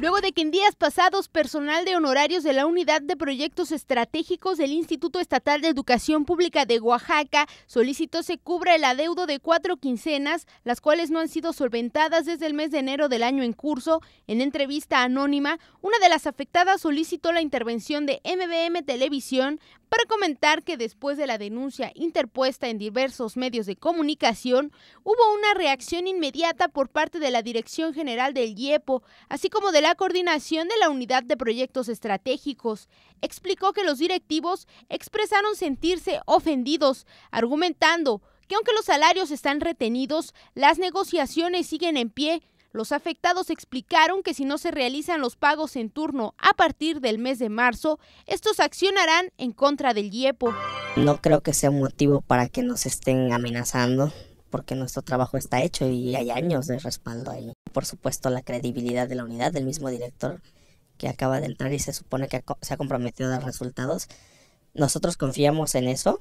Luego de que en días pasados personal de honorarios de la Unidad de Proyectos Estratégicos del Instituto Estatal de Educación Pública de Oaxaca solicitó se cubra el adeudo de cuatro quincenas, las cuales no han sido solventadas desde el mes de enero del año en curso, en entrevista anónima, una de las afectadas solicitó la intervención de MBM Televisión para comentar que después de la denuncia interpuesta en diversos medios de comunicación, hubo una reacción inmediata por parte de la Dirección General del IEPO, así como de la la coordinación de la Unidad de Proyectos Estratégicos explicó que los directivos expresaron sentirse ofendidos, argumentando que aunque los salarios están retenidos, las negociaciones siguen en pie. Los afectados explicaron que si no se realizan los pagos en turno a partir del mes de marzo, estos accionarán en contra del IEPO. No creo que sea un motivo para que nos estén amenazando, porque nuestro trabajo está hecho y hay años de respaldo ahí por supuesto, la credibilidad de la unidad, del mismo director que acaba de entrar y se supone que se ha comprometido a dar resultados. Nosotros confiamos en eso,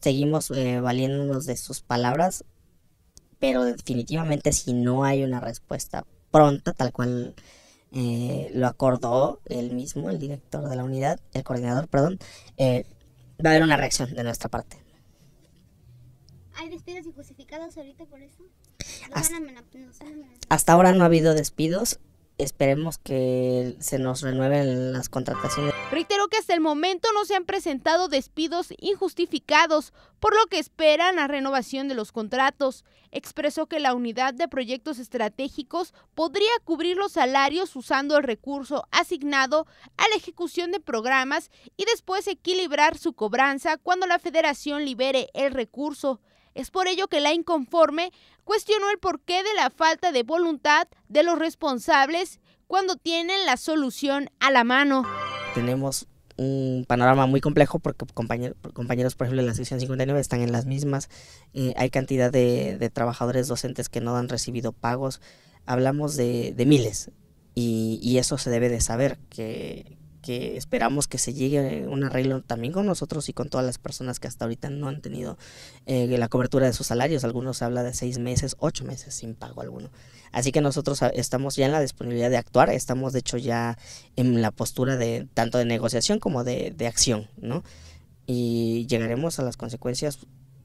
seguimos eh, valiéndonos de sus palabras, pero definitivamente si no hay una respuesta pronta, tal cual eh, lo acordó el mismo, el director de la unidad, el coordinador, perdón, eh, va a haber una reacción de nuestra parte. ¿Hay despidos injustificados ahorita por eso? Hasta, ahora no ha habido despidos. Esperemos que se nos renueven las contrataciones. Reiteró que hasta el momento no se han presentado despidos injustificados, por lo que esperan la renovación de los contratos. Expresó que la unidad de proyectos estratégicos podría cubrir los salarios usando el recurso asignado a la ejecución de programas y después equilibrar su cobranza cuando la federación libere el recurso. Es por ello que la inconforme cuestionó el porqué de la falta de voluntad de los responsables cuando tienen la solución a la mano. Tenemos un panorama muy complejo porque compañeros, por ejemplo, en la sección 59 están en las mismas. Eh, hay cantidad de, trabajadores docentes que no han recibido pagos. Hablamos de, miles y, y, eso se debe de saber, que, que esperamos que se llegue un arreglo también con nosotros y con todas las personas que hasta ahorita no han tenido eh, la cobertura de sus salarios. Algunos habla de seis meses, ocho meses sin pago alguno. Así que nosotros estamos ya en la disponibilidad de actuar, estamos de hecho ya en la postura de tanto de negociación como de, de acción, ¿no? Y llegaremos a las consecuencias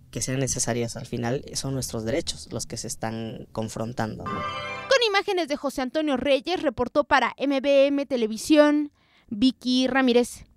que sean necesarias. Al final eh, son nuestros derechos los que se están confrontando. Con imágenes de José Antonio Reyes, reportó para MBM Televisión Vicky Ramírez.